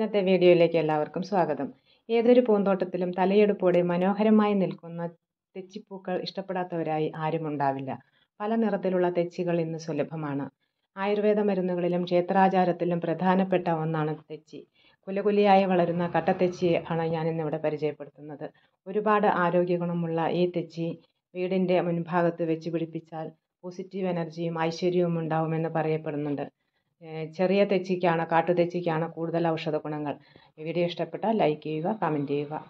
ഇന്നത്തെ വീഡിയോയിലേക്ക് എല്ലാവർക്കും സ്വാഗതം ഏതൊരു പൂന്തോട്ടത്തിലും തലയെടുപ്പോടെ മനോഹരമായി നിൽക്കുന്ന തെച്ചിപ്പൂക്കൾ ഇഷ്ടപ്പെടാത്തവരായി ആരും ഉണ്ടാവില്ല പല നിറത്തിലുള്ള തെച്ചികൾ ഇന്ന് സുലഭമാണ് ആയുർവേദ മരുന്നുകളിലും ക്ഷേത്രാചാരത്തിലും പ്രധാനപ്പെട്ട ഒന്നാണ് തെച്ചി കുലകുലിയായി വളരുന്ന കട്ടത്തെച്ചിയാണ് ഞാനിന്നിവിടെ പരിചയപ്പെടുത്തുന്നത് ഒരുപാട് ആരോഗ്യഗുണമുള്ള ഈ തെച്ചി വീടിൻ്റെ മുൻഭാഗത്ത് വെച്ച് പിടിപ്പിച്ചാൽ പോസിറ്റീവ് എനർജിയും ഐശ്വര്യവും ഉണ്ടാവുമെന്ന് പറയപ്പെടുന്നുണ്ട് ചെറിയ തെച്ചിക്കാണ് കാട്ടുതെച്ചിക്കാണ് കൂടുതൽ ഔഷധ ഗുണങ്ങൾ വീഡിയോ ഇഷ്ടപ്പെട്ടാൽ ലൈക്ക് ചെയ്യുക കമൻറ്റ് ചെയ്യുക